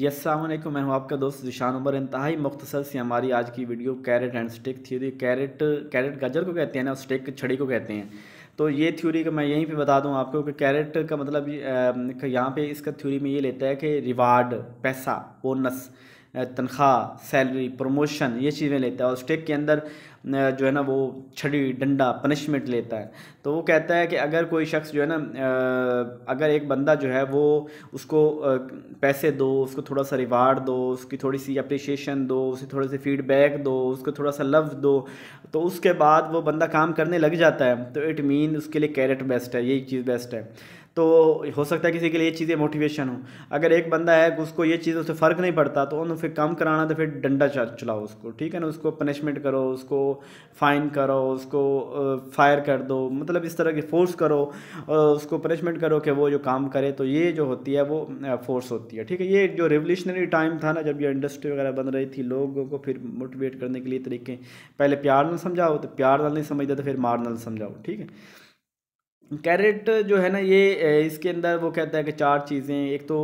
जी असलम मैं हूं आपका दोस्त जिशान उमर इंतहाई मुख्तसर से हमारी आज की video carrot and stick theory carrot carrot गाजर को कहते हैं ना स्टिक छड़ी को कहते हैं तो ये थ्योरी का मैं यहीं पे बता दूं आपको कि कैरेट का मतलब यहाँ पे इसका थ्योरी में ये लेता है कि रिवार्ड पैसा बोनस तनख्वाह सैलरी प्रमोशन ये चीज़ें लेता है और स्टेक के अंदर जो है ना वो छड़ी डंडा पनिशमेंट लेता है तो वो कहता है कि अगर कोई शख्स जो है ना अगर एक बंदा जो है वो उसको पैसे दो उसको थोड़ा सा रिवार्ड दो उसकी थोड़ी सी अप्रिशिएशन दो उसे थोड़े से फीडबैक दो उसको थोड़ा सा लव दो तो उसके बाद वो बंदा काम करने लग जाता है तो इट मीन उसके लिए कैरेट बेस्ट है यही चीज़ बेस्ट है तो हो सकता है किसी के लिए ये चीज़ें मोटिवेशन हो अगर एक बंदा है उसको ये चीज़ उससे फ़र्क नहीं पड़ता तो उन्होंने फिर काम कराना तो फिर डंडा चलाओ उसको ठीक है ना उसको पनिशमेंट करो उसको फ़ाइन करो उसको फायर कर दो मतलब इस तरह की फोर्स करो और उसको पनिशमेंट करो कि वो जो काम करे तो ये जो होती है वो फोर्स होती है ठीक है ये जो रेवोल्यूशनरी टाइम था ना जब ये इंडस्ट्री वगैरह बन रही थी लोगों को फिर मोटिवेट करने के लिए तरीके पहले प्यार ना समझाओ तो प्यार ना नहीं समझते तो फिर मार ना समझाओ ठीक है कैरेट जो है ना ये इसके अंदर वो कहता है कि चार चीज़ें एक तो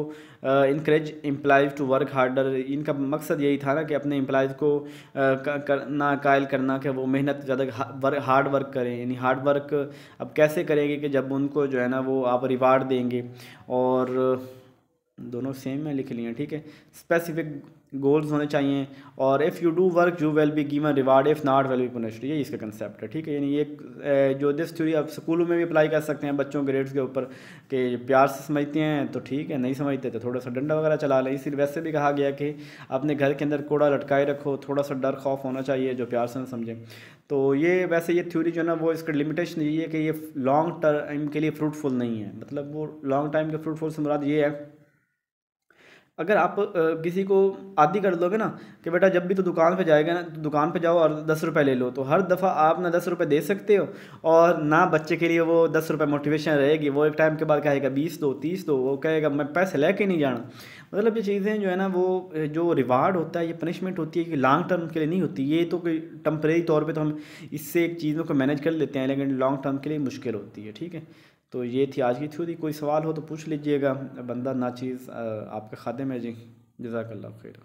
increase employees to work harder इनका मकसद यही था ना कि अपने एम्प्लाइज को करना कायल करना कि वो मेहनत ज़्यादा वर्क हार्ड वर्क करें यानी हार्ड वर्क अब कैसे करेंगे कि जब उनको जो है ना वो आप रिवार्ड देंगे और दोनों सेम है लिख लिए ठीक है स्पेसिफिक गोल्स होने चाहिए और if you do work you will be given reward if not will be punished ये इसका कंसेप्ट है ठीक है यानी ये जो दिस थ्योरी आप स्कूलों में भी अप्लाई कर सकते हैं बच्चों ग्रेड्स के ऊपर कि प्यार से समझते हैं तो ठीक है नहीं समझते तो थोड़ा सा डंडा वगैरह चला लें इसी वैसे भी कहा गया कि अपने घर के अंदर कूड़ा लटकाए रखो थोड़ा सा डर खौफ होना चाहिए जो प्यार से ना समझें तो ये वैसे ये थ्योरी जो है ना वो इसका लिमिटेशन ये है कि ये लॉन्ग टर्म के लिए फ्रूटफुल नहीं है मतलब वो लॉन्ग टाइम के फ्रूटफुल से मुराद ये है अगर आप किसी को आदि कर दोगे ना कि बेटा जब भी तो दुकान पे जाएगा ना तो दुकान पे जाओ और दस रुपये ले लो तो हर दफ़ा आप ना दस रुपये दे सकते हो और ना बच्चे के लिए वो दस रुपये मोटिवेशन रहेगी वो एक टाइम के बाद कहेगा बीस दो तीस दो वो कहेगा मैं पैसे लेके नहीं जाना मतलब ये चीज़ें जो है ना वो जो रिवार्ड होता है ये पनिशमेंट होती है कि लॉन्ग टर्म के लिए नहीं होती ये तो कोई टम्परेरी तौर पर तो हम इससे एक चीज़ों को मैनेज कर लेते हैं लेकिन लॉन्ग टर्म के लिए मुश्किल होती है ठीक है तो ये थी आज की थ्योरी कोई सवाल हो तो पूछ लीजिएगा बंदा नाचीज़ आपके खादम में जी जजाकल्ला खैर